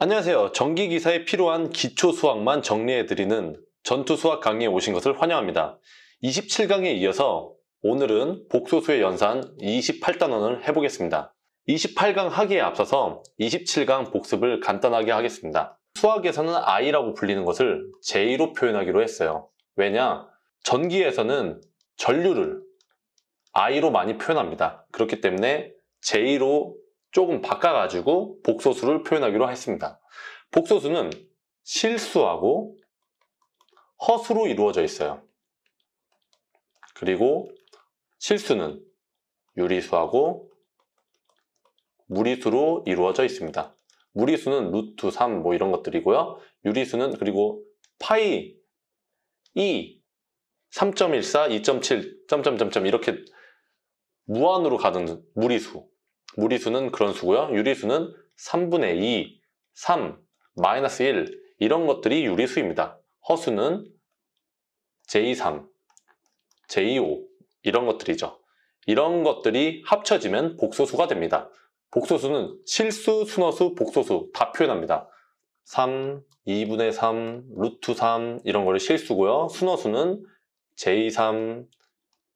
안녕하세요. 전기기사에 필요한 기초 수학만 정리해드리는 전투수학 강의에 오신 것을 환영합니다. 27강에 이어서 오늘은 복소수의 연산 28단원을 해보겠습니다. 28강 하기에 앞서서 27강 복습을 간단하게 하겠습니다. 수학에서는 I라고 불리는 것을 J로 표현하기로 했어요. 왜냐? 전기에서는 전류를 I로 많이 표현합니다. 그렇기 때문에 J로 조금 바꿔가지고 복소수를 표현하기로 했습니다. 복소수는 실수하고 허수로 이루어져 있어요. 그리고 실수는 유리수하고 무리수로 이루어져 있습니다. 무리수는 루트 3 뭐 이런 것들이고요. 유리수는 그리고 파이 2, 3.14, 2.7, 점점점점 이렇게 무한으로 가는 무리수 무리수는 그런 수고요. 유리수는 3분의 2, 3, 마이너스 1 이런 것들이 유리수입니다. 허수는 J3, J5 이런 것들이죠. 이런 것들이 합쳐지면 복소수가 됩니다. 복소수는 실수, 순어수, 복소수 다 표현합니다. 3, 2분의 3, 루트 3 이런 거를 실수고요. 순어수는 J3,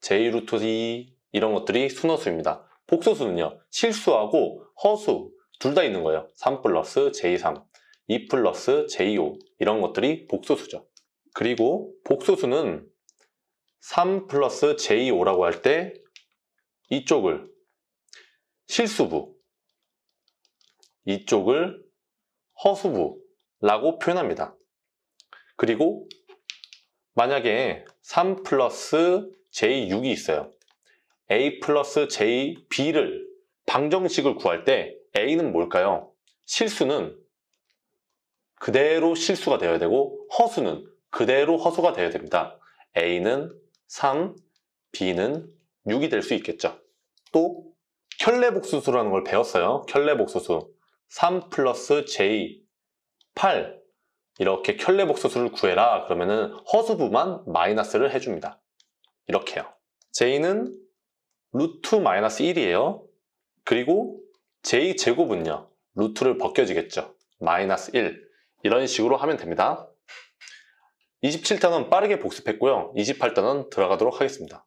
J 루트 2 이런 것들이 순어수입니다. 복소수는요. 실수하고 허수 둘 다 있는 거예요. 3 플러스 J3, 2 플러스 J5 이런 것들이 복소수죠. 그리고 복소수는 3 플러스 J5라고 할 때 이쪽을 실수부, 이쪽을 허수부라고 표현합니다. 그리고 만약에 3 플러스 J6이 있어요. a 플러스 j, b를 방정식을 구할 때 a는 뭘까요? 실수는 그대로 실수가 되어야 되고 허수는 그대로 허수가 되어야 됩니다. a는 3, b는 6이 될 수 있겠죠. 또 켤레복수수라는 걸 배웠어요. 켤레복수수 3 플러스 j 8 이렇게 켤레복수수를 구해라 그러면은 허수부만 마이너스를 해줍니다. 이렇게요. j는 루트 마이너스 1이에요. 그리고 j제곱은요. 루트를 벗겨지겠죠. 마이너스 1 이런 식으로 하면 됩니다. 27단은 빠르게 복습했고요. 28단은 들어가도록 하겠습니다.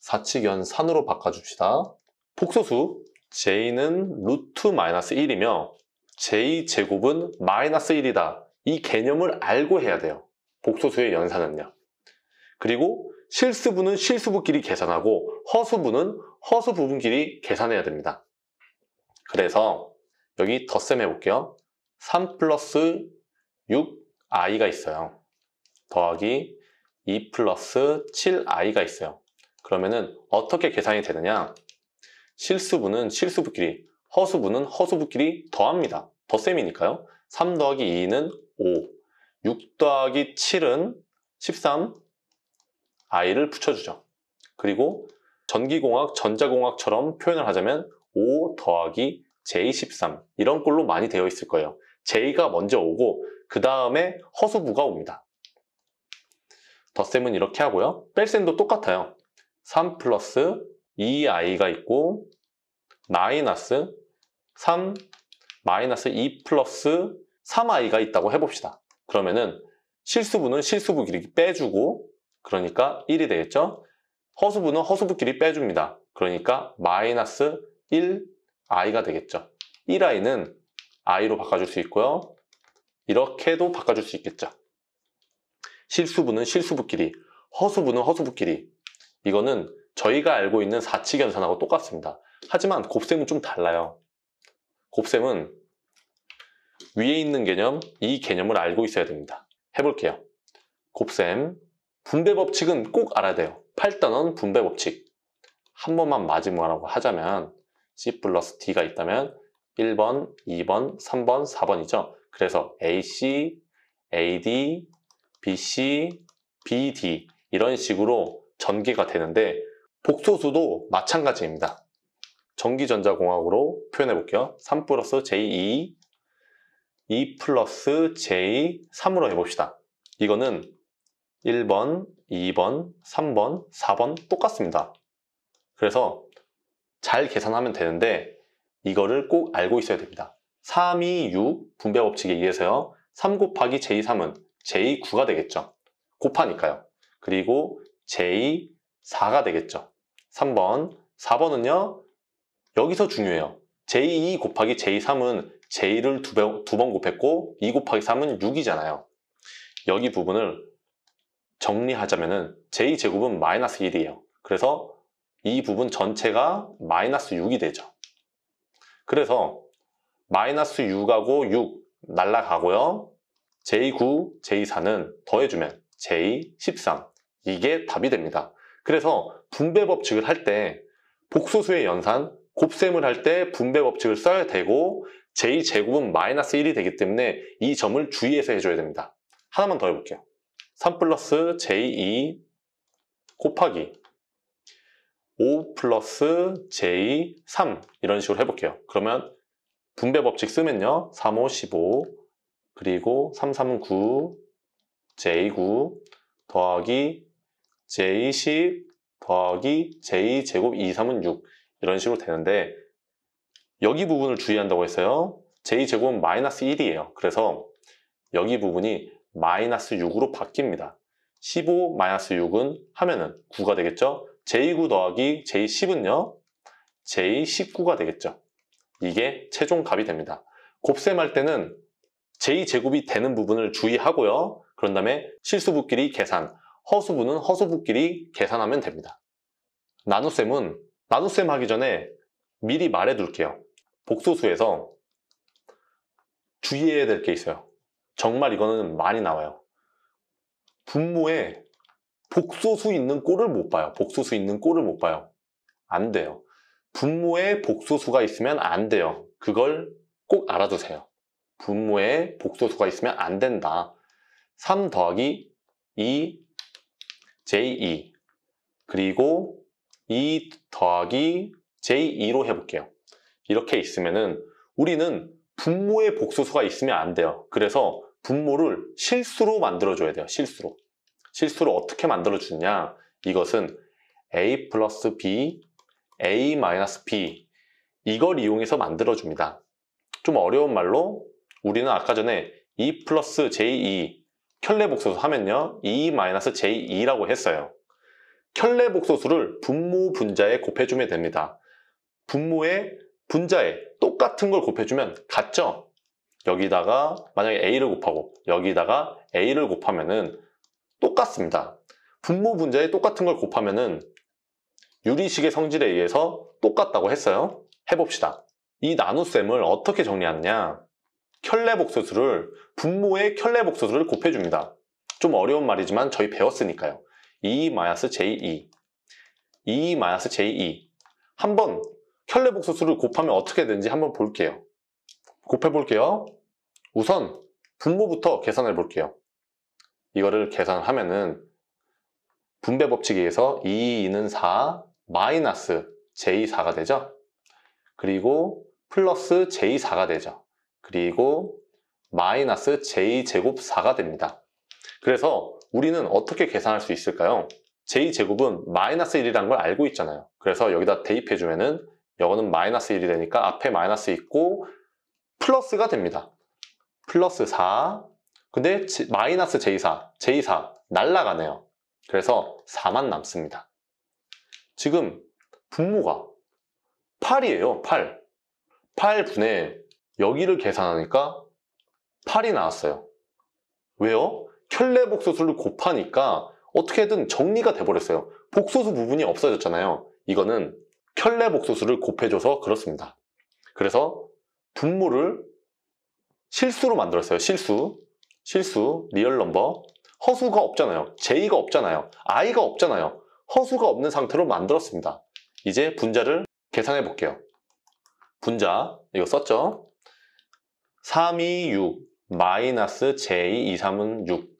사칙연 산으로 바꿔줍시다. 복소수 j는 루트 마이너스 1이며 j제곱은 마이너스 1이다. 이 개념을 알고 해야 돼요. 복소수의 연산은요. 그리고 실수분은 실수부끼리 계산하고 허수분은 허수부분끼리 계산해야 됩니다. 그래서 여기 덧셈 해볼게요. 3 플러스 6i가 있어요. 더하기 2 플러스 7i가 있어요. 그러면은 어떻게 계산이 되느냐? 실수분은 실수부끼리, 허수분은 허수부끼리 더합니다. 덧셈이니까요. 3 더하기 2는 5, 6 더하기 7은 13, I를 붙여주죠. 그리고 전기공학, 전자공학처럼 표현을 하자면 5 더하기 J13 이런 꼴로 많이 되어 있을 거예요. J가 먼저 오고 그 다음에 허수부가 옵니다. 덧셈은 이렇게 하고요. 뺄셈도 똑같아요. 3 플러스 2i가 있고 마이너스 3 마이너스 2 플러스 3i가 있다고 해봅시다. 그러면은 실수부는 실수부 길이 빼주고 그러니까 1이 되겠죠? 허수부는 허수부끼리 빼줍니다. 그러니까 마이너스 1i가 되겠죠. 1i는 i로 바꿔줄 수 있고요. 이렇게도 바꿔줄 수 있겠죠. 실수부는 실수부끼리, 허수부는 허수부끼리. 이거는 저희가 알고 있는 사치견산하고 똑같습니다. 하지만 곱셈은 좀 달라요. 곱셈은 위에 있는 개념, 이 개념을 알고 있어야 됩니다. 해볼게요. 곱셈 분배 법칙은 꼭 알아야 돼요. 8단원 분배 법칙. 한 번만 마지막으로 하자면 C 플러스 D가 있다면 1번, 2번, 3번, 4번이죠. 그래서 AC, AD, BC, BD 이런 식으로 전개가 되는데 복소수도 마찬가지입니다. 전기전자공학으로 표현해 볼게요. 3 플러스 J2, 2 플러스 J3으로 해봅시다. 이거는 1번, 2번, 3번, 4번 똑같습니다. 그래서 잘 계산하면 되는데 이거를 꼭 알고 있어야 됩니다. 3, 2, 6 분배 법칙에 의해서요. 3 곱하기 j3은 j9가 되겠죠. 곱하니까요. 그리고 j4가 되겠죠. 3번, 4번은요. 여기서 중요해요. j2 곱하기 j3은 j를 두 번 곱했고 2 곱하기 3은 6이잖아요. 여기 부분을 정리하자면은 j제곱은 마이너스 1이에요. 그래서 이 부분 전체가 마이너스 6이 되죠. 그래서 마이너스 6하고 6 날라가고요. j9, j4는 더해주면 j13 이게 답이 됩니다. 그래서 분배 법칙을 할 때 복소수의 연산, 곱셈을 할 때 분배 법칙을 써야 되고 j제곱은 마이너스 1이 되기 때문에 이 점을 주의해서 해줘야 됩니다. 하나만 더 해볼게요. 3 플러스 J2 곱하기 5 플러스 J3 이런 식으로 해볼게요. 그러면 분배 법칙 쓰면요. 3, 5, 15 그리고 3, 3, 9 J9 더하기 J10 더하기 J제곱 2, 3은 6 이런 식으로 되는데 여기 부분을 주의한다고 했어요. J제곱은 마이너스 1이에요. 그래서 여기 부분이 마이너스 6으로 바뀝니다. 15 마이너스 6은 하면은 9가 되겠죠? j9 더하기 j10은요. j19가 되겠죠. 이게 최종 값이 됩니다. 곱셈할 때는 j제곱이 되는 부분을 주의하고요. 그런 다음에 실수부끼리 계산, 허수부는 허수부끼리 계산하면 됩니다. 나눗셈은 나눗셈 하기 전에 미리 말해둘게요. 복소수에서 주의해야 될 게 있어요. 정말 이거는 많이 나와요. 분모에 복소수 있는 꼴을 못 봐요. 복소수 있는 꼴을 못 봐요. 안 돼요. 분모에 복소수가 있으면 안 돼요. 그걸 꼭 알아두세요. 분모에 복소수가 있으면 안 된다. 3 더하기 2제2 그리고 2 더하기 제2로 해볼게요. 이렇게 있으면은 우리는 분모에 복소수가 있으면 안 돼요. 그래서 분모를 실수로 만들어줘야 돼요. 실수로. 실수로 어떻게 만들어주냐 이것은 a 플러스 b, a 마이너스 b 이걸 이용해서 만들어줍니다. 좀 어려운 말로 우리는 아까 전에 e 플러스 j2 켤레 복소수 하면요. e 마이너스 j2라고 했어요. 켤레 복소수를 분모 분자에 곱해주면 됩니다. 분모에 분자에 똑같은 걸 곱해주면 같죠? 여기다가 만약에 A를 곱하고 여기다가 A를 곱하면은 똑같습니다. 분모 분자에 똑같은 걸 곱하면은 유리식의 성질에 의해서 똑같다고 했어요. 해봅시다. 이 나눗셈을 어떻게 정리하느냐 켤레복소수를 분모의 켤레복소수를 곱해줍니다. 좀 어려운 말이지만 저희 배웠으니까요. 2-j2 e 2-j2 e. e 한번 켤레복소수를 곱하면 어떻게 되는지 한번 볼게요. 곱해볼게요. 우선 분모부터 계산해 볼게요. 이거를 계산하면은 분배 법칙에 의해서 2, 2는 4, 마이너스 J4가 되죠. 그리고 플러스 J4가 되죠. 그리고 마이너스 J제곱 4가 됩니다. 그래서 우리는 어떻게 계산할 수 있을까요? J제곱은 마이너스 1이라는 걸 알고 있잖아요. 그래서 여기다 대입해주면은 이거는 마이너스 1이 되니까 앞에 마이너스 있고 플러스가 됩니다. 플러스 4 근데 마이너스 J4, J4 날라가네요. 그래서 4만 남습니다. 지금 분모가 8이에요. 8. 8분의 여기를 계산하니까 8이 나왔어요. 왜요? 켤레 복소수를 곱하니까 어떻게든 정리가 돼버렸어요. 복소수 부분이 없어졌잖아요. 이거는 켤레 복소수를 곱해줘서 그렇습니다. 그래서 분모를 실수로 만들었어요. 실수, 실수, 리얼 넘버. 허수가 없잖아요. J가 없잖아요. I가 없잖아요. 허수가 없는 상태로 만들었습니다. 이제 분자를 계산해 볼게요. 분자, 이거 썼죠? 326 마이너스 J23은 6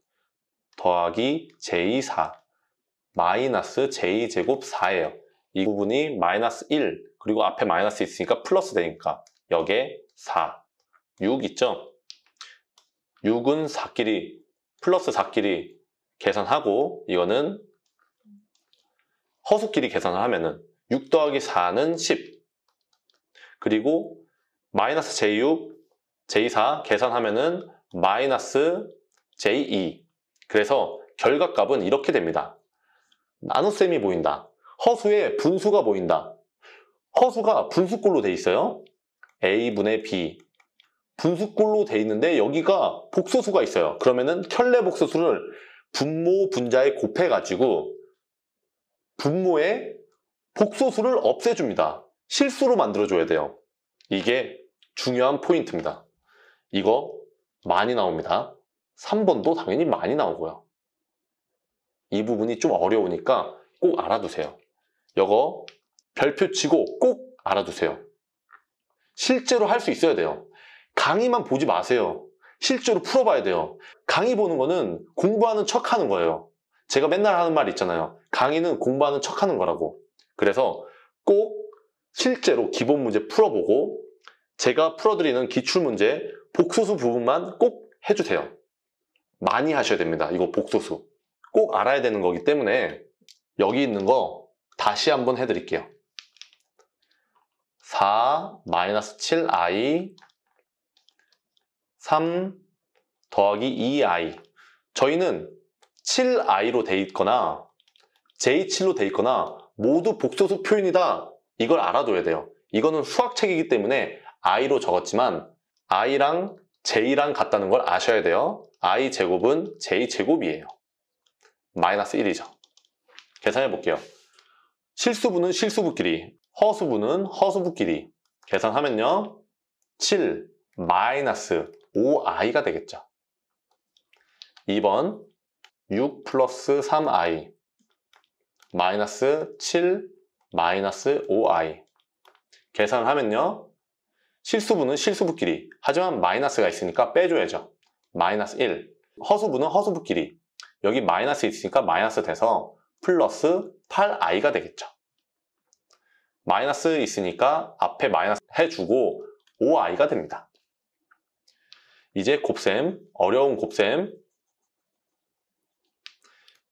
더하기 J4 마이너스 J제곱 4예요. 이 부분이 마이너스 1 그리고 앞에 마이너스 있으니까 플러스 되니까 여기에 4 6 있죠? 6은 4끼리 플러스 4끼리 계산하고 이거는 허수끼리 계산을 하면은 6 더하기 4는 10 그리고 마이너스 j6 j4 계산하면은 마이너스 j2 그래서 결과값은 이렇게 됩니다 나눗셈이 보인다 허수의 분수가 보인다 허수가 분수꼴로 돼 있어요 a분의 b 분수꼴로 돼 있는데 여기가 복소수가 있어요. 그러면은 켤레 복소수를 분모 분자에 곱해가지고 분모의 복소수를 없애줍니다. 실수로 만들어줘야 돼요. 이게 중요한 포인트입니다. 이거 많이 나옵니다. 3번도 당연히 많이 나오고요. 이 부분이 좀 어려우니까 꼭 알아두세요. 이거 별표 치고 꼭 알아두세요. 실제로 할 수 있어야 돼요. 강의만 보지 마세요. 실제로 풀어봐야 돼요. 강의 보는 거는 공부하는 척 하는 거예요. 제가 맨날 하는 말 있잖아요. 강의는 공부하는 척 하는 거라고. 그래서 꼭 실제로 기본 문제 풀어보고 제가 풀어드리는 기출문제 복수수 부분만 꼭 해주세요. 많이 하셔야 됩니다. 이거 복수수꼭 알아야 되는 거기 때문에 여기 있는 거 다시 한번 해드릴게요. 4-7i 3 더하기 2i 저희는 7i로 돼 있거나 j7로 돼 있거나 모두 복소수 표현이다 이걸 알아둬야 돼요 이거는 수학책이기 때문에 i로 적었지만 i랑 j랑 같다는 걸 아셔야 돼요 i 제곱은 j 제곱이에요 마이너스 1이죠 계산해 볼게요 실수부는실수부끼리허수부는허수부끼리 계산하면요 7 마이너스 5i가 되겠죠. 2번 6 플러스 3i 마이너스 7 마이너스 5i 계산을 하면요. 실수분은 실수분끼리 하지만 마이너스가 있으니까 빼줘야죠. 마이너스 1 허수분은 허수분끼리 여기 마이너스 있으니까 마이너스 돼서 플러스 8i가 되겠죠. 마이너스 있으니까 앞에 마이너스 해주고 5i가 됩니다. 이제 곱셈, 어려운 곱셈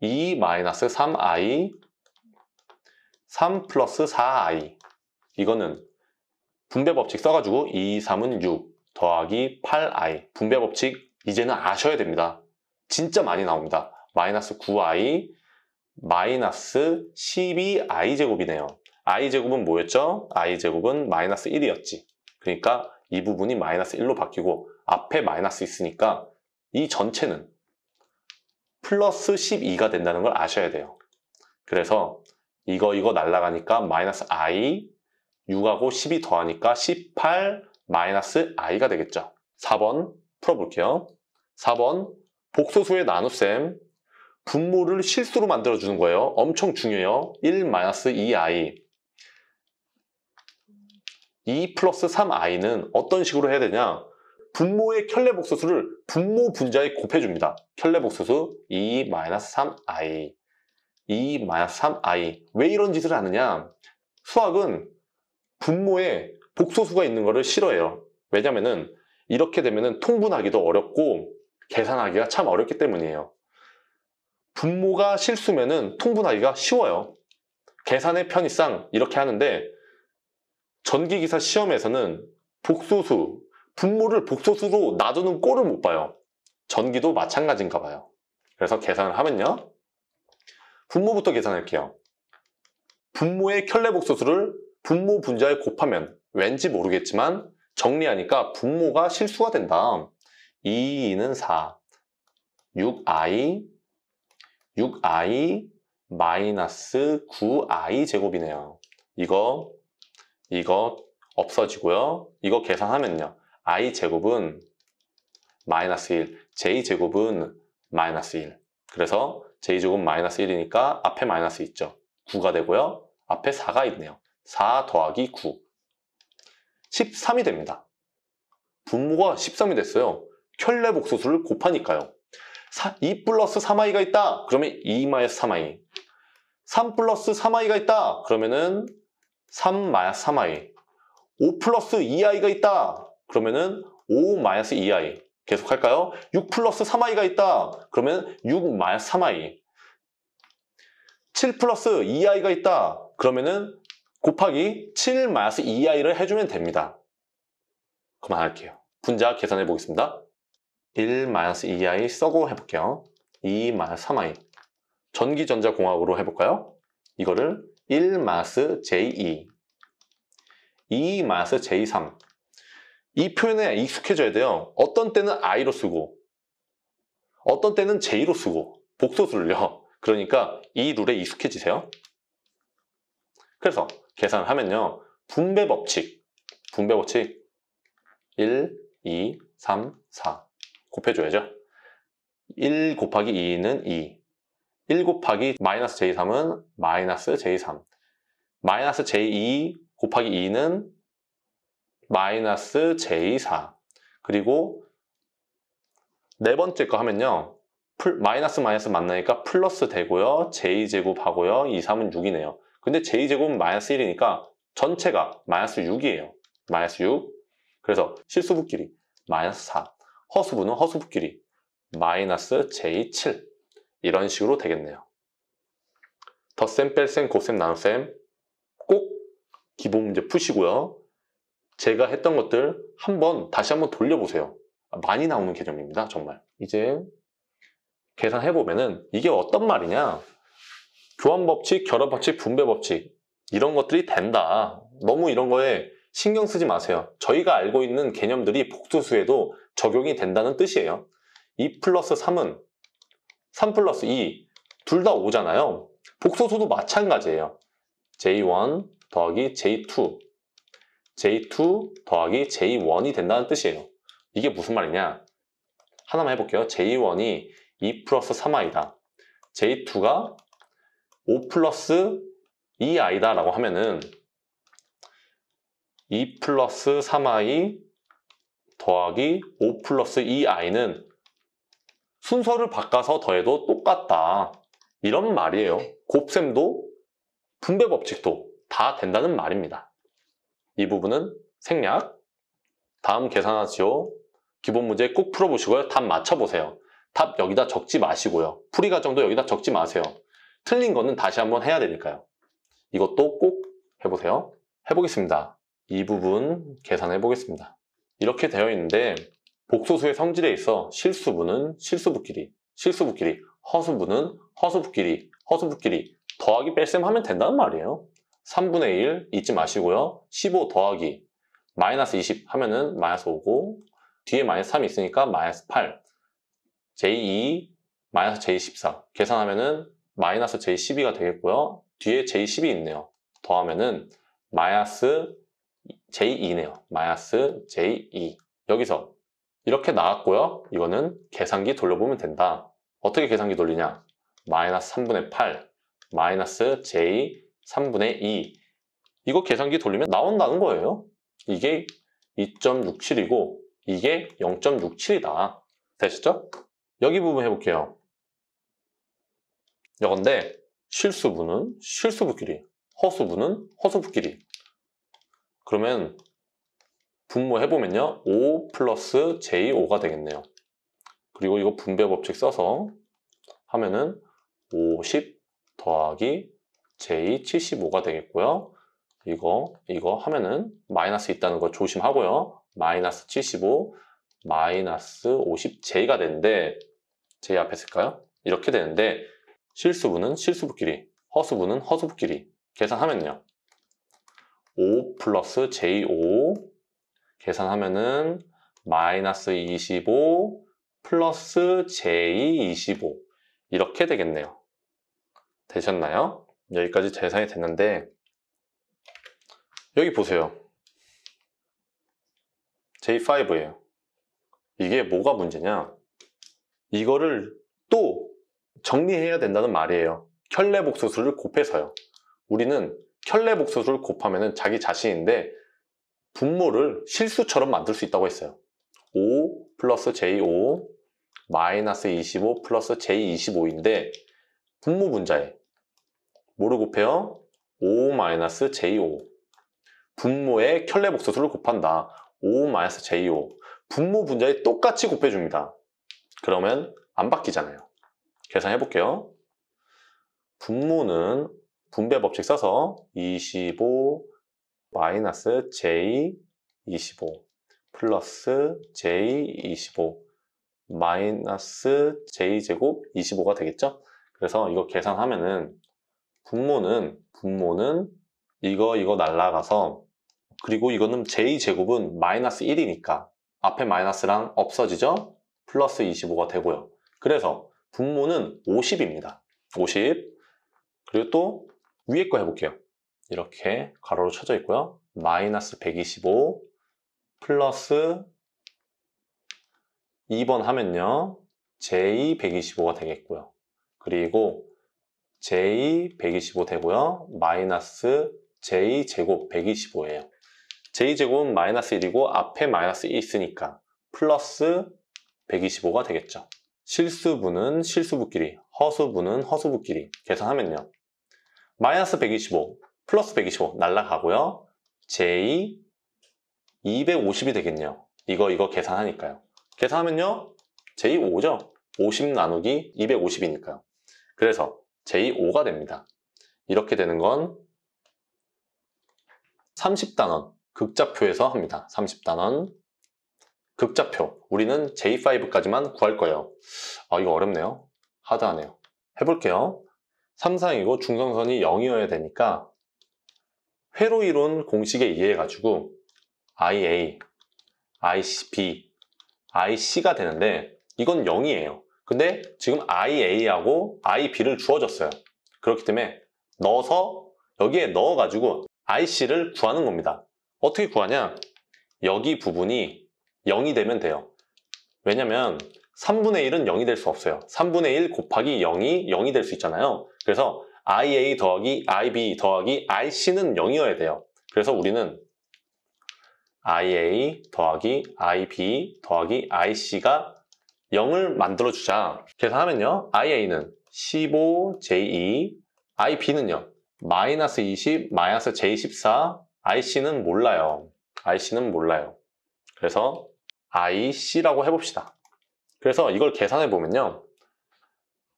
2-3i e 3 플러스 4i 이거는 분배법칙 써가지고 2, 3은 6 더하기 8i 분배법칙 이제는 아셔야 됩니다. 진짜 많이 나옵니다. 마이너스 9i 마이너스 12i 제곱이네요. i 제곱은 뭐였죠? i 제곱은 마이너스 1이었지. 그러니까 이 부분이 마이너스 1로 바뀌고 앞에 마이너스 있으니까 이 전체는 플러스 12가 된다는 걸 아셔야 돼요. 그래서 이거 이거 날라가니까 마이너스 i 6하고 1 2 더하니까 18 마이너스 i가 되겠죠. 4번 풀어볼게요. 4번 복소수의 나눗셈 분모를 실수로 만들어주는 거예요. 엄청 중요해요. 1-2i 2 플러스 3i는 어떤 식으로 해야 되냐 분모의 켤레복소수를 분모 분자에 곱해줍니다. 켤레복소수 2-3i 2-3i 왜 이런 짓을 하느냐 수학은 분모에 복소수가 있는 것을 싫어해요. 왜냐면은 이렇게 되면은 통분하기도 어렵고 계산하기가 참 어렵기 때문이에요. 분모가 실수면은 통분하기가 쉬워요. 계산의 편의상 이렇게 하는데 전기기사 시험에서는 복소수, 분모를 복소수로 놔두는 꼴을 못 봐요. 전기도 마찬가지인가 봐요. 그래서 계산을 하면요. 분모부터 계산할게요. 분모의 켤레복소수를 분모 분자에 곱하면 왠지 모르겠지만 정리하니까 분모가 실수가 된다. 2, 2는 4, 6i, 6i 마이너스 9i 제곱이네요. 이거 이거 없어지고요. 이거 계산하면요. i제곱은 마이너스 1, j제곱은 마이너스 1. 그래서 j 제곱 마이너스 1이니까 앞에 마이너스 있죠. 9가 되고요. 앞에 4가 있네요. 4 더하기 9. 13이 됩니다. 분모가 13이 됐어요. 켤레 복수수를 곱하니까요. 4, 2 플러스 3i가 있다. 그러면 2 마이너스 3i. 3 플러스 3i가 있다. 그러면은 3-3i 5 플러스 2i가 있다 그러면은 5 2i 계속 할까요? 6 플러스 3i가 있다 그러면 6 3i 7 플러스 2i가 있다 그러면은 곱하기 7 2i를 해주면 됩니다 그만할게요 분자 계산해 보겠습니다 1 2i 써고 해볼게요 2 3i 전기전자공학으로 해볼까요? 이거를 1마스 J2 2마스 J3 이 표현에 익숙해져야 돼요. 어떤 때는 I로 쓰고 어떤 때는 J로 쓰고 복소수를요. 그러니까 이 룰에 익숙해지세요. 그래서 계산을 하면요. 분배 법칙 분배 법칙 1, 2, 3, 4 곱해줘야죠. 1 곱하기 2는 2 1 곱하기 마이너스 j3은 마이너스 j3 마이너스 j2 곱하기 2는 마이너스 j4 그리고 네 번째 거 하면요 풀, 마이너스 마이너스 만나니까 플러스 되고요 j제곱하고요 2, 3은 6이네요 근데 j제곱은 마이너스 1이니까 전체가 마이너스 6이에요 마이너스 6 그래서 실수부끼리 마이너스 4 허수부는 허수부끼리 마이너스 j7 이런 식으로 되겠네요. 덧셈, 뺄셈, 곱셈, 나눗셈 꼭 기본 문제 푸시고요. 제가 했던 것들 한번 다시 한번 돌려보세요. 많이 나오는 개념입니다. 정말. 이제 계산해보면은 이게 어떤 말이냐. 교환법칙, 결합법칙, 분배법칙 이런 것들이 된다. 너무 이런 거에 신경 쓰지 마세요. 저희가 알고 있는 개념들이 복수수에도 적용이 된다는 뜻이에요. 2 플러스 3은 3 플러스 2, 둘 다 5잖아요. 복소수도 마찬가지예요. J1 더하기 J2, J2 더하기 J1이 된다는 뜻이에요. 이게 무슨 말이냐? 하나만 해볼게요. J1이 2 플러스 3i다. J2가 5 플러스 2i다 라고 하면은 2 플러스 3i 더하기 5 플러스 2i는 순서를 바꿔서 더해도 똑같다. 이런 말이에요. 네. 곱셈도 분배 법칙도 다 된다는 말입니다. 이 부분은 생략. 다음 계산하시오. 기본 문제 꼭 풀어보시고요. 답 맞춰보세요. 답 여기다 적지 마시고요. 풀이 과정도 여기다 적지 마세요. 틀린 거는 다시 한번 해야 되니까요. 이것도 꼭 해보세요. 해보겠습니다. 이 부분 계산해 보겠습니다. 이렇게 되어 있는데 복소수의 성질에 있어 실수부는 실수부끼리, 실수부끼리, 허수부는 허수부끼리, 허수부끼리 더하기 뺄셈하면 된다는 말이에요. 3분의 1 잊지 마시고요. 15 더하기 마이너스 20 하면은 마이너스 5고 뒤에 마이너스 3이 있으니까 마이너스 8 J2 마이너스 J14 계산하면은 마이너스 J12가 되겠고요. 뒤에 J10이 있네요. 더하면은 마이너스 J2네요. 마이너스 J2 여기서 이렇게 나왔고요. 이거는 계산기 돌려보면 된다. 어떻게 계산기 돌리냐? 마이너스 3분의 8, 마이너스 J 3분의 2. 이거 계산기 돌리면 나온다는 거예요. 이게 2.67이고 이게 0.67이다. 되시죠? 여기 부분 해볼게요. 여건데 실수분은 실수부끼리, 허수분은 허수부끼리. 그러면 분모해보면요. 5 플러스 J5가 되겠네요. 그리고 이거 분배 법칙 써서 하면은 50 더하기 J75가 되겠고요. 이거, 이거 하면은 마이너스 있다는 거 조심하고요. 마이너스 75, 마이너스 50J가 되는데 J 앞에 쓸까요? 이렇게 되는데 실수분은 실수부끼리 허수분은 허수부끼리 계산하면요. 5 플러스 J5 계산하면은 마이너스 25 플러스 J25 이렇게 되겠네요. 되셨나요? 여기까지 재산이 됐는데 여기 보세요. J5예요. 이게 뭐가 문제냐? 이거를 또 정리해야 된다는 말이에요. 켤레 복수수를 곱해서요. 우리는 켤레 복수수를 곱하면 자기 자신인데 분모를 실수처럼 만들 수 있다고 했어요. 5 플러스 J5 마이너스 25 플러스 J25인데 분모 분자에 뭐를 곱해요? 5 마이너스 J5 분모의 켤레 복소수를 곱한다. 5 마이너스 J5 분모 분자에 똑같이 곱해줍니다. 그러면 안 바뀌잖아요. 계산해 볼게요. 분모는 분배 법칙 써서 25 마이너스 J25 플러스 J25 마이너스 J제곱 25가 되겠죠? 그래서 이거 계산하면은 분모는 분모는 이거 이거 날라가서 그리고 이거는 J제곱은 마이너스 1이니까 앞에 마이너스랑 없어지죠? 플러스 25가 되고요. 그래서 분모는 50입니다. 50 그리고 또 위에 거 해볼게요. 이렇게 가로로 쳐져 있고요. 마이너스 125 플러스 2번 하면요. J125가 되겠고요. 그리고 J125 되고요. 마이너스 J제곱 125예요. J제곱은 마이너스 1이고 앞에 마이너스 1 있으니까 플러스 125가 되겠죠. 실수분은 실수부끼리 허수분은 허수부끼리 계산하면요. 마이너스 125, 플러스 125 날라가고요. J 250이 되겠네요. 이거 이거 계산하니까요. 계산하면요. J5죠. 50 나누기 250이니까요. 그래서 J5가 됩니다. 이렇게 되는 건 30단원 극좌표에서 합니다. 30단원 극좌표 우리는 J5까지만 구할 거예요. 아 이거 어렵네요. 하드하네요. 해볼게요. 3상이고 중성선이 0이어야 되니까 회로 이론 공식에 의해 가지고 IA, i c p IC가 되는데 이건 0이에요. 근데 지금 IA하고 IB를 주어졌어요. 그렇기 때문에 넣어서 여기에 넣어가지고 IC를 구하는 겁니다. 어떻게 구하냐? 여기 부분이 0이 되면 돼요. 왜냐면 3분의 1은 0이 될 수 없어요. 3분의 1 곱하기 0이 0이 될 수 있잖아요. 그래서 IA 더하기 IB 더하기 IC는 0이어야 돼요. 그래서 우리는 IA 더하기 IB 더하기 IC가 0을 만들어주자. 계산하면요. IA는 1 5 j 2 IB는요. 마이너스 20, 마이너스 J14, IC는 몰라요. IC는 몰라요. 그래서 IC라고 해봅시다. 그래서 이걸 계산해보면요.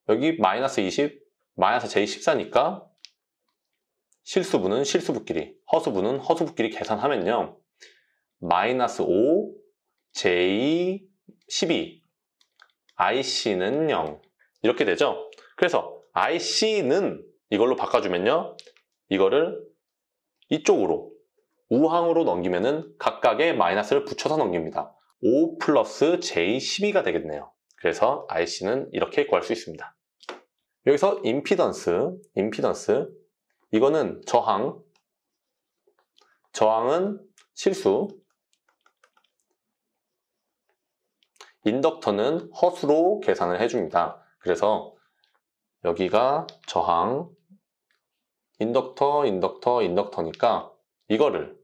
여기 마이너스 20, 마야사 제14니까 실수분은 실수분끼리, 허수분은 허수분끼리 계산하면요. 마이너스 5, J, 12, IC는 0. 이렇게 되죠? 그래서 IC는 이걸로 바꿔주면요. 이거를 이쪽으로 우항으로 넘기면은 각각의 마이너스를 붙여서 넘깁니다. 5 플러스 J12가 되겠네요. 그래서 IC는 이렇게 구할 수 있습니다. 여기서 임피던스, 임피던스 이거는 저항, 저항은 실수, 인덕터는 허수로 계산을 해줍니다. 그래서 여기가 저항, 인덕터, 인덕터, 인덕터니까 이거를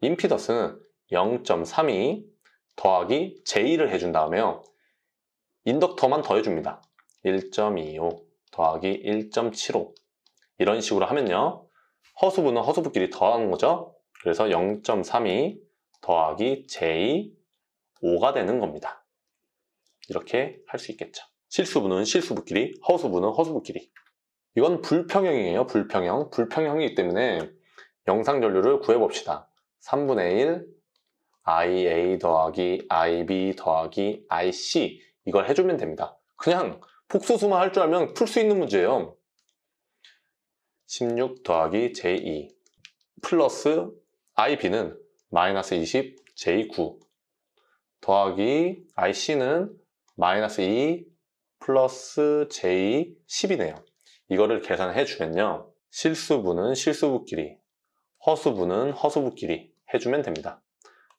임피더스는 0.32 더하기 J를 해준 다음에요. 인덕터만 더해줍니다. 1.25 더하기 1.75 이런 식으로 하면요 허수부는 허수부끼리 더하는 거죠 그래서 0.32 더하기 J 5가 되는 겁니다 이렇게 할 수 있겠죠 실수부는 실수부끼리 허수부는 허수부끼리 이건 불평형이에요 불평형 불평형이기 때문에 영상 전류를 구해봅시다 3분의 1 IA 더하기 IB 더하기 IC 이걸 해주면 됩니다 그냥 복소수만 할 줄 알면 풀 수 있는 문제예요 16 더하기 j2 플러스 ib는 마이너스 20 j9 더하기 ic는 마이너스 2 플러스 j10이네요 이거를 계산해 주면요 실수분은 실수부끼리 허수분은 허수부끼리 해주면 됩니다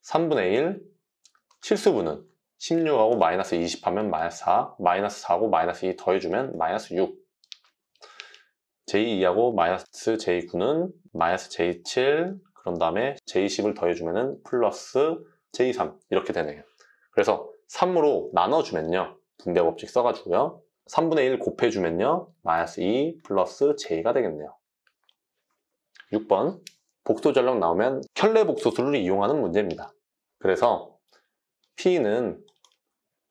3분의 1 실수분은 16하고 마이너스 20 하면 마이너스 4, 마이너스 4하고 마이너스 2 더해주면 마이너스 6. j2하고 마이너스 j9는 마이너스 j7, 그런 다음에 j10을 더해주면 플러스 j3 이렇게 되네요. 그래서 3으로 나눠주면요. 분배법칙 써가지고요. 3분의 1 곱해주면요. 마이너스 2 플러스 j가 되겠네요. 6번 복소 전략 나오면 켤레 복소술을 이용하는 문제입니다. 그래서 P는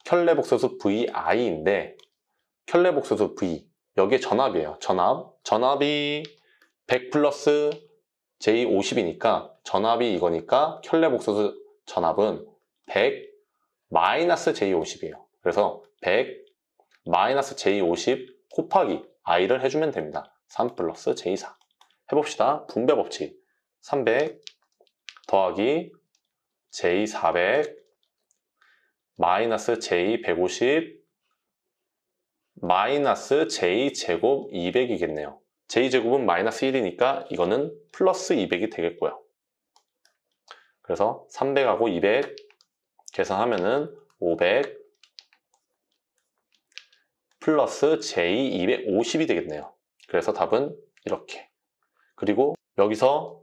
켤레복소수 VI인데 켤레복소수 V 여기에 전압이에요. 전압. 전압이 100 플러스 J50이니까 전압이 이거니까 켤레복소수 전압은 100 마이너스 J50이에요. 그래서 100 마이너스 J50 곱하기 I를 해주면 됩니다. 3 플러스 J4 해봅시다. 분배 법칙 300 더하기 J400 마이너스 j150 마이너스 j제곱 200이겠네요. j제곱은 마이너스 1이니까 이거는 플러스 200이 되겠고요. 그래서 300하고 200 계산하면은 500 플러스 j250이 되겠네요. 그래서 답은 이렇게. 그리고 여기서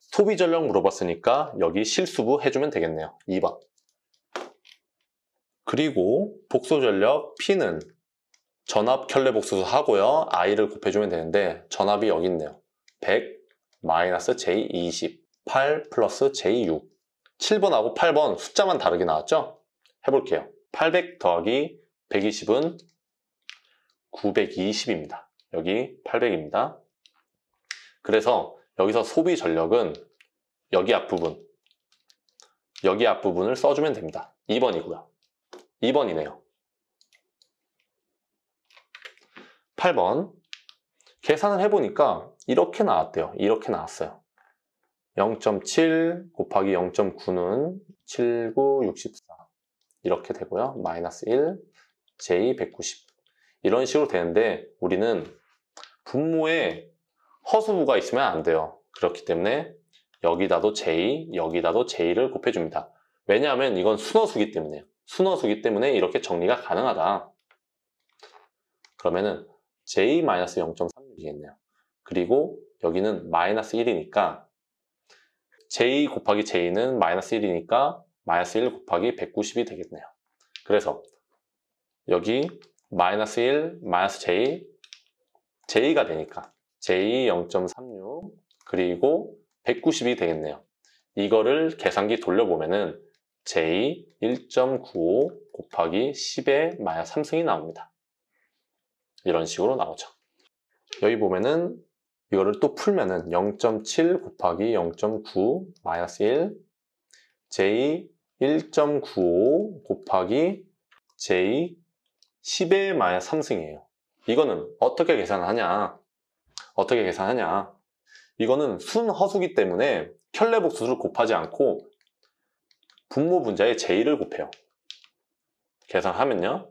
소비 전력 물어봤으니까 여기 실수부 해주면 되겠네요. 2번. 그리고 복소 전력 P는 전압 결례 복수 하고요. I를 곱해주면 되는데 전압이 여기 있네요. 100 마이너스 J20 8 플러스 J6 7번하고 8번 숫자만 다르게 나왔죠? 해볼게요. 800 더하기 120은 920입니다. 여기 800입니다. 그래서 여기서 소비 전력은 여기 앞부분, 여기 앞부분을 써주면 됩니다. 2번이고요. 2번이네요. 8번 계산을 해보니까 이렇게 나왔대요. 이렇게 나왔어요. 0.7 곱하기 0.9는 7964 이렇게 되고요. 마이너스 1, J190 이런 식으로 되는데 우리는 분모에 허수부가 있으면 안 돼요. 그렇기 때문에 여기다도 J, 여기다도 J를 곱해줍니다. 왜냐하면 이건 순어수기 때문에요. 순어수기 때문에 이렇게 정리가 가능하다. 그러면은 j-0.36이겠네요. 그리고 여기는 마이너스 1이니까 j 곱하기 j는 마이너스 1이니까 마이너스 1 곱하기 190이 되겠네요. 그래서 여기 마이너스 1, 마이너스 j, j가 되니까 j 0.36 그리고 190이 되겠네요. 이거를 계산기 돌려보면은 J 1.95 곱하기 10에 마야 3승이 나옵니다. 이런 식으로 나오죠. 여기 보면은 이거를 또 풀면은 0.7 곱하기 0.9 마이너스 1 J 1.95 곱하기 J 10의 마야 3승이에요. 이거는 어떻게 계산하냐? 어떻게 계산하냐? 이거는 순허수기 때문에 켤레 복수를 곱하지 않고 분모 분자의 제의를 곱해요. 계산하면요.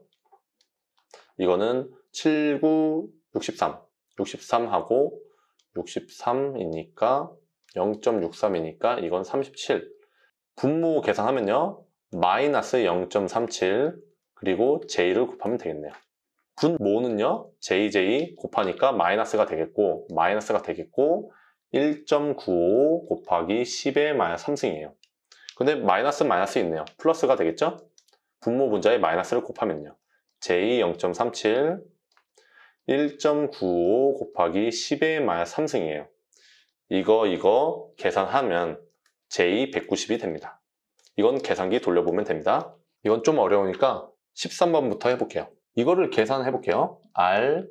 이거는 7, 9, 63. 63하고 63이니까 0.63이니까 이건 37. 분모 계산하면요. 마이너스 0.37 그리고 j1을 곱하면 되겠네요. 분모는요. jj 곱하니까 마이너스가 되겠고 마이너스가 되겠고 1.95 곱하기 10의 마이너스 3승이에요. 근데 마이너스 마이너스 있네요. 플러스가 되겠죠? 분모 분자의 마이너스를 곱하면요. j0.37 1.95 곱하기 10의 마이너스 3승이에요. 이거 이거 계산하면 j190이 됩니다. 이건 계산기 돌려보면 됩니다. 이건 좀 어려우니까 13번부터 해볼게요. 이거를 계산해 볼게요. r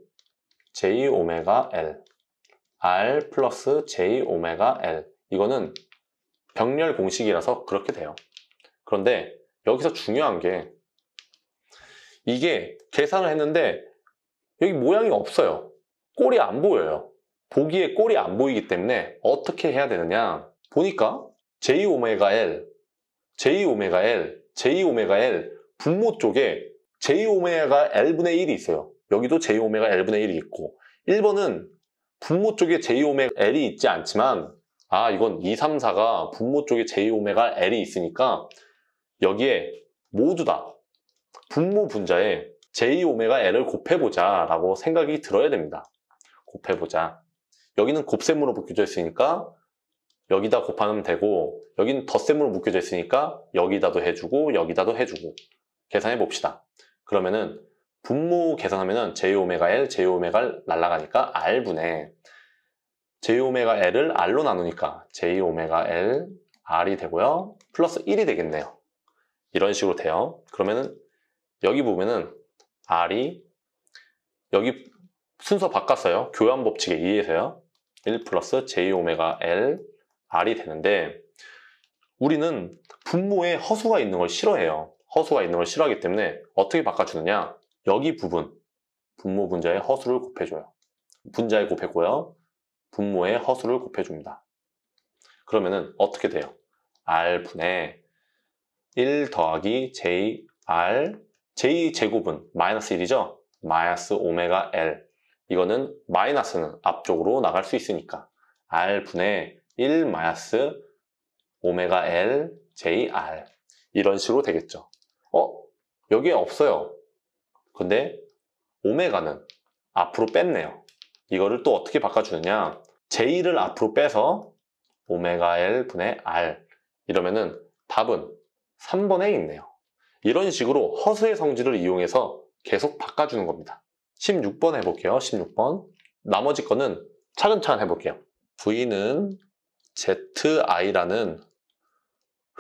j 오메가 l r 플러스 j 오메가 l 이거는 병렬 공식이라서 그렇게 돼요. 그런데 여기서 중요한 게 이게 계산을 했는데 여기 모양이 없어요. 꼴이 안 보여요. 보기에 꼴이 안 보이기 때문에 어떻게 해야 되느냐 보니까 j-l, j-l, j-l 분모 쪽에 j-l분의 1이 있어요. 여기도 j-l분의 1이 있고 1번은 분모 쪽에 j-l이 있지 않지만 아 이건 2, 3, 4가 분모 쪽에 제2오메가 L이 있으니까 여기에 모두 다 분모 분자에 제2오메가 L을 곱해보자 라고 생각이 들어야 됩니다. 곱해보자. 여기는 곱셈으로 묶여져 있으니까 여기다 곱하면 되고 여기는 덧셈으로 묶여져 있으니까 여기다도 해주고 여기다도 해주고 계산해 봅시다. 그러면은 분모 계산하면은 j 오메가 l j 오메가 날라가니까 r분의 j L을 R로 나누니까 j L R이 되고요. 플러스 1이 되겠네요. 이런 식으로 돼요. 그러면은 여기 보면은 R이 여기 순서 바꿨어요. 교환 법칙에 의해서요. 1 플러스 j L R이 되는데 우리는 분모에 허수가 있는 걸 싫어해요. 허수가 있는 걸 싫어하기 때문에 어떻게 바꿔주느냐 여기 부분 분모 분자의 허수를 곱해줘요. 분자에 곱했고요. 분모의 허수를 곱해줍니다. 그러면은 어떻게 돼요? R분의 1 더하기 JR, J제곱은 마이너스 1이죠? 마이너스 오메가 L. 이거는 마이너스는 앞쪽으로 나갈 수 있으니까 R분의 1 마이너스 오메가 L, JR. 이런 식으로 되겠죠. 어? 여기에 없어요. 근데 오메가는 앞으로 뺐네요. 이거를 또 어떻게 바꿔주느냐 J를 앞으로 빼서 오메가 L 분의 R 이러면은 답은 3번에 있네요. 이런 식으로 허수의 성질을 이용해서 계속 바꿔주는 겁니다. 16번 해볼게요. 16번 나머지 거는 차근차근 해볼게요. V는 ZI라는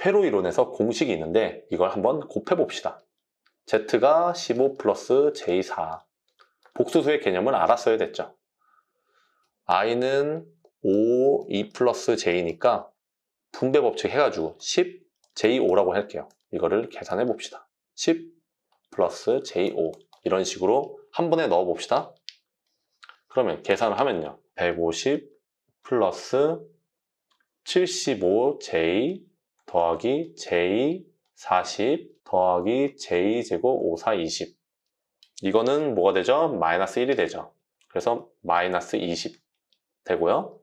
회로 이론에서 공식이 있는데 이걸 한번 곱해봅시다. Z가 15 플러스 J4 복수수의 개념을 알았어야 됐죠. i는 5, 2 e 플러스 j니까 분배 법칙 해가지고 10, j5라고 할게요. 이거를 계산해 봅시다. 10 플러스 j5 이런 식으로 한 번에 넣어 봅시다. 그러면 계산을 하면요. 150 플러스 75j 더하기 j 40 더하기 j제곱 5, 4, 20 이거는 뭐가 되죠? 마이너스 1이 되죠. 그래서 마이너스 20 되고요.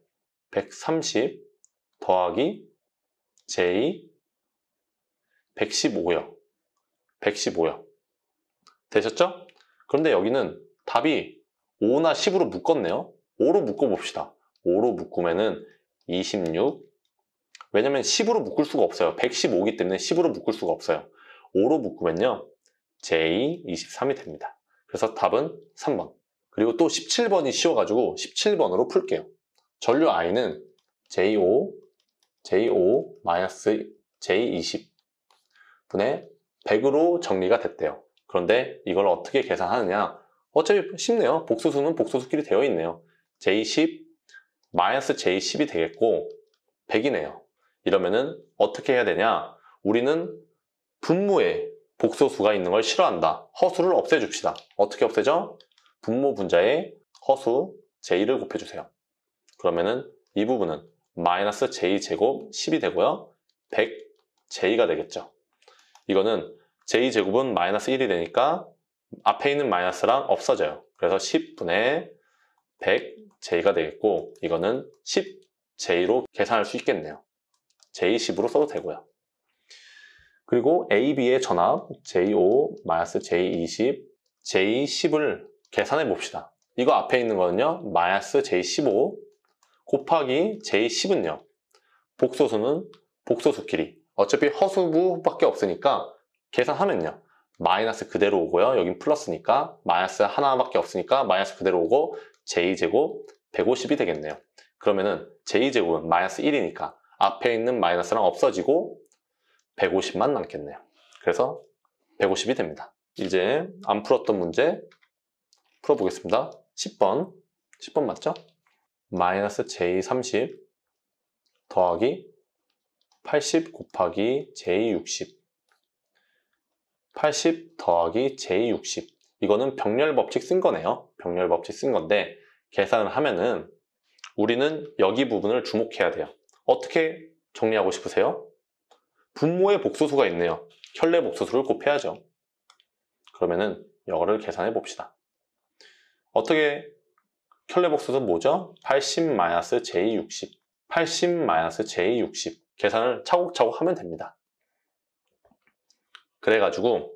130 더하기 J 115요. 115요. 되셨죠? 그런데 여기는 답이 5나 10으로 묶었네요. 5로 묶어봅시다. 5로 묶으면은 26 왜냐면 10으로 묶을 수가 없어요. 115이기 때문에 10으로 묶을 수가 없어요. 5로 묶으면요. J23이 됩니다. 그래서 답은 3번. 그리고 또 17번이 쉬워가지고 17번으로 풀게요. 전류 I는 J5, J5, J20 분의 100으로 정리가 됐대요. 그런데 이걸 어떻게 계산하느냐? 어차피 쉽네요. 복수수는 복수수끼리 되어 있네요. J10, 마이너스 J10이 되겠고 100이네요. 이러면은 어떻게 해야 되냐? 우리는 분모에 복소수가 있는 걸 싫어한다. 허수를 없애줍시다. 어떻게 없애죠? 분모 분자의 허수 j를 곱해주세요. 그러면은 이 부분은 마이너스 j제곱 10이 되고요. 100j가 되겠죠. 이거는 j제곱은 마이너스 1이 되니까 앞에 있는 마이너스랑 없어져요. 그래서 10분의 100j가 되겠고 이거는 10j로 계산할 수 있겠네요. j10으로 써도 되고요. 그리고 AB의 전압 J5-J20, 마이너스 J10을 계산해 봅시다. 이거 앞에 있는 거는요. 마이너스 J15 곱하기 J10은요. 복소수는 복소수끼리. 어차피 허수부밖에 없으니까 계산하면요. 마이너스 그대로 오고요. 여긴 플러스니까 마이너스 하나밖에 없으니까 마이너스 그대로 오고 J제곱 150이 되겠네요. 그러면은 J제곱은 마이너스 1이니까 앞에 있는 마이너스랑 없어지고 150만 남겠네요. 그래서 150이 됩니다. 이제 안 풀었던 문제 풀어보겠습니다. 10번, 10번 맞죠? 마이너스 J30 더하기 80 곱하기 J60 80 더하기 J60 이거는 병렬 법칙 쓴 거네요. 병렬 법칙 쓴 건데 계산을 하면은 우리는 여기 부분을 주목해야 돼요. 어떻게 정리하고 싶으세요? 분모의 복소수가 있네요. 혈내 복소수를 곱해야죠. 그러면은 이거를 계산해 봅시다. 어떻게 켤레복수는 뭐죠? 80-J60 80-J60 계산을 차곡차곡 하면 됩니다. 그래가지고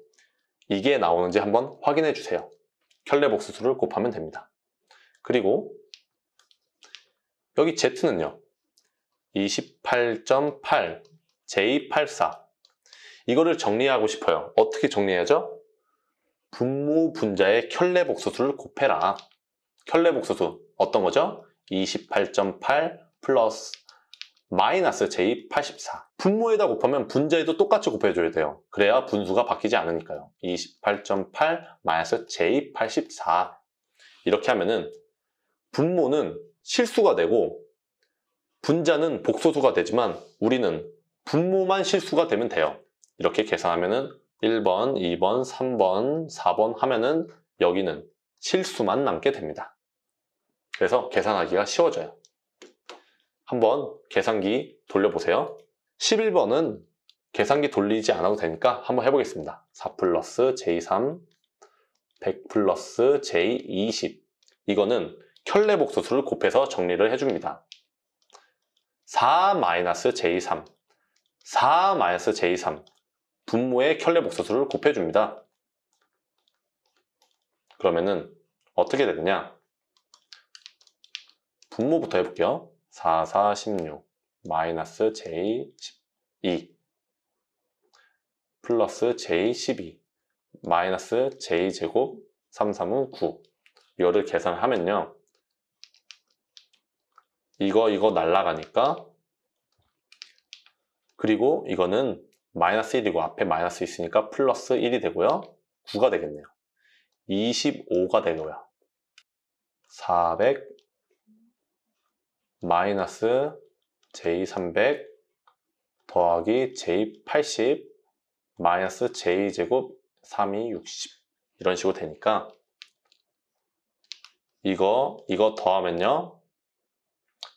이게 나오는지 한번 확인해 주세요. 켤레복수수를 곱하면 됩니다. 그리고 여기 Z는요. 28.8 J84 이거를 정리하고 싶어요. 어떻게 정리해야죠? 분모 분자의 켤레 복소수를 곱해라. 켤레 복소수 어떤 거죠? 28.8 플러스 마이너스 제284 분모에다 곱하면 분자에도 똑같이 곱해줘야 돼요 그래야 분수가 바뀌지 않으니까요 28.8 마이너스 제284 이렇게 하면은 분모는 실수가 되고 분자는 복소수가 되지만 우리는 분모만 실수가 되면 돼요 이렇게 계산하면은 1번, 2번, 3번, 4번 하면은 여기는 실수만 남게 됩니다. 그래서 계산하기가 쉬워져요. 한번 계산기 돌려보세요. 11번은 계산기 돌리지 않아도 되니까 한번 해보겠습니다. 4 플러스 J3, 100 플러스 J20 이거는 켤레복수수를 곱해서 정리를 해줍니다. 4 마이너스 J3 4 마이너스 J3 분모의 켤레복사수를 곱해줍니다. 그러면은 어떻게 되느냐? 분모부터 해볼게요. 4, 4, 16 마이너스 J, 12 플러스 J, 12 마이너스 J제곱 3, 3은 9 이거를 계산하면요. 이거 이거 날라가니까 그리고 이거는 마이너스 1이고 앞에 마이너스 있으니까 플러스 1이 되고요. 9가 되겠네요. 25가 되고요. 400 마이너스 J300 더하기 J80 마이너스 J제곱 3이 60 이런 식으로 되니까 이거 이거 더하면요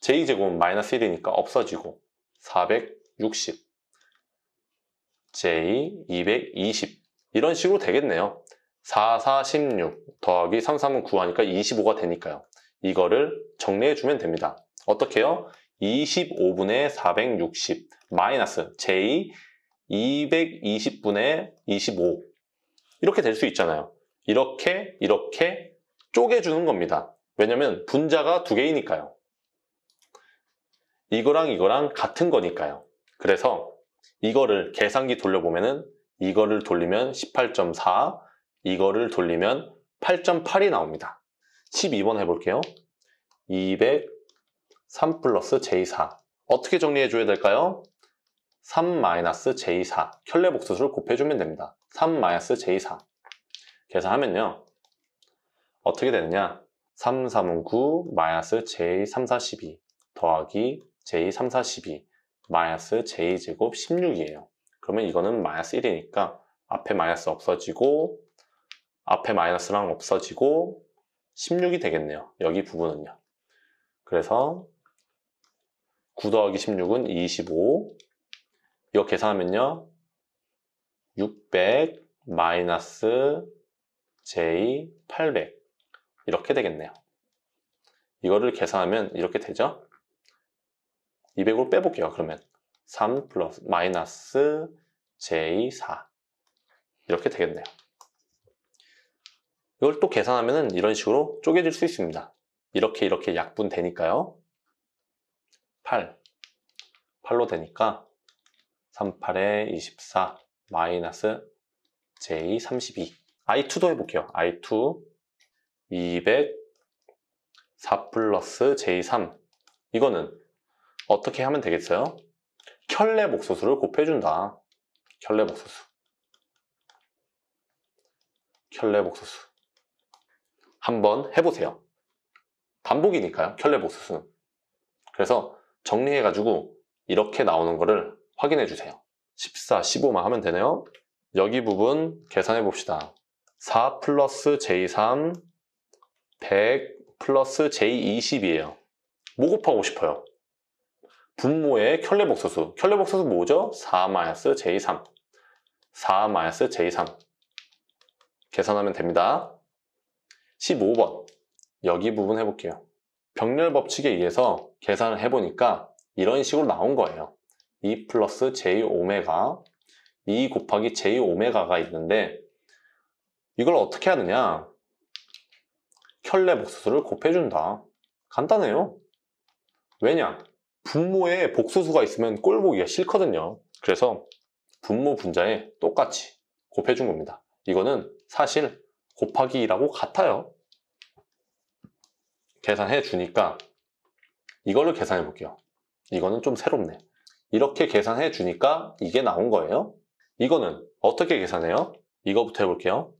J제곱은 마이너스 1이니까 없어지고 460 J220 이런 식으로 되겠네요. 4, 4, 16 더하기 3, 3은 9하니까 25가 되니까요. 이거를 정리해 주면 됩니다. 어떻게요? 25분의 460 마이너스 J 220분의 25 이렇게 될 수 있잖아요. 이렇게 이렇게 쪼개주는 겁니다. 왜냐면 분자가 두 개이니까요. 이거랑 이거랑 같은 거니까요. 그래서 이거를 계산기 돌려보면은 이거를 돌리면 18.4, 이거를 돌리면 8.8이 나옵니다. 12번 해볼게요. 203 플러스 J4 어떻게 정리해줘야 될까요? 3 마이너스 J4 켤레복수를 곱해주면 됩니다. 3 마이너스 J4 계산하면요. 어떻게 되느냐? 3, 3은 9 마이너스 J3, 4, 12 더하기 J3, 4, 12 마이너스 j제곱 16이에요. 그러면 이거는 마이너스 1이니까 앞에 마이너스 없어지고 앞에 마이너스랑 없어지고 16이 되겠네요. 여기 부분은요. 그래서 9 더하기 16은 25 이거 계산하면요. 600 마이너스 J 800 이렇게 되겠네요. 이거를 계산하면 이렇게 되죠? 200으로 빼볼게요. 그러면 3 플러스 마이너스 J4 이렇게 되겠네요. 이걸 또 계산하면 이런 식으로 쪼개질 수 있습니다. 이렇게 이렇게 약분 되니까요. 8, 8로 되니까 3, 8에 24 마이너스 J32 I2도 해볼게요. I2 200 4 플러스 J3 이거는 어떻게 하면 되겠어요? 켤레목소수를 곱해준다. 켤레목소수. 켤레목소수. 한번 해보세요. 반복이니까요. 켤레목소수는. 그래서 정리해가지고 이렇게 나오는 거를 확인해주세요. 14, 15만 하면 되네요. 여기 부분 계산해 봅시다. 4 플러스 J3 100 플러스 J20이에요. 뭐 곱하고 싶어요? 분모의 켤레복소수. 켤레복소수 뭐죠? 4-J3. 4-J3. 계산하면 됩니다. 15번. 여기 부분 해볼게요. 병렬 법칙에 의해서 계산을 해보니까 이런 식으로 나온 거예요. 2 플러스 J 오메가, 2 곱하기 J 오메가가 있는데 이걸 어떻게 하느냐? 켤레 복수수를 곱해준다. 간단해요. 왜냐? 분모에 복수수가 있으면 꼴보기가 싫거든요. 그래서 분모 분자에 똑같이 곱해준 겁니다. 이거는 사실 곱하기라고 같아요. 계산해 주니까 이걸로 계산해 볼게요. 이거는 좀 새롭네. 이렇게 계산해 주니까 이게 나온 거예요. 이거는 어떻게 계산해요? 이거부터 해볼게요.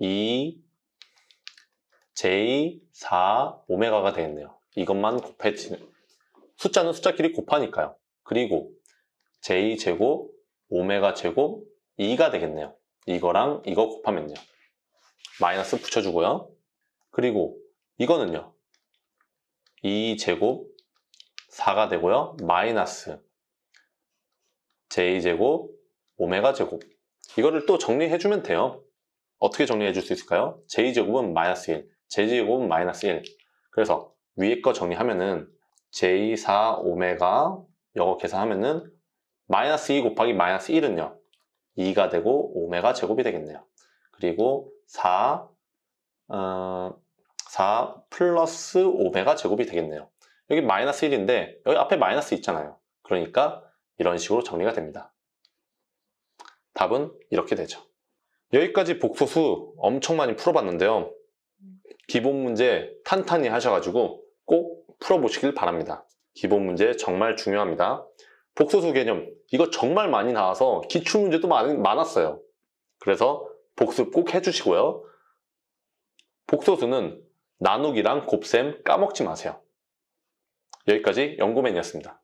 2, J, 4, 오메가가 되겠네요. 이것만 곱해지는, 숫자는 숫자끼리 곱하니까요. 그리고 J제곱, 오메가 제곱, 2가 되겠네요. 이거랑 이거 곱하면요. 마이너스 붙여주고요. 그리고 이거는요. 2제곱, 4가 되고요. 마이너스 J제곱, 오메가 제곱. 이거를 또 정리해주면 돼요. 어떻게 정리해줄 수 있을까요? J제곱은 마이너스 1, J제곱은 마이너스 1. 그래서 위에 거 정리하면은 j4 오메가 영어 계산하면은 마이너스 2 곱하기 마이너스 1은요. 2가 되고 오메가 제곱이 되겠네요. 그리고 4, 어, 4 플러스 오메가 제곱이 되겠네요. 여기 마이너스 1인데 여기 앞에 마이너스 있잖아요. 그러니까 이런 식으로 정리가 됩니다. 답은 이렇게 되죠. 여기까지 복소수 엄청 많이 풀어봤는데요. 기본 문제 탄탄히 하셔가지고 꼭 풀어보시길 바랍니다. 기본 문제 정말 중요합니다. 복소수 개념 이거 정말 많이 나와서 기출문제도 많았어요. 그래서 복습 꼭 해주시고요. 복소수는 나누기랑 곱셈 까먹지 마세요. 여기까지 연구맨이었습니다.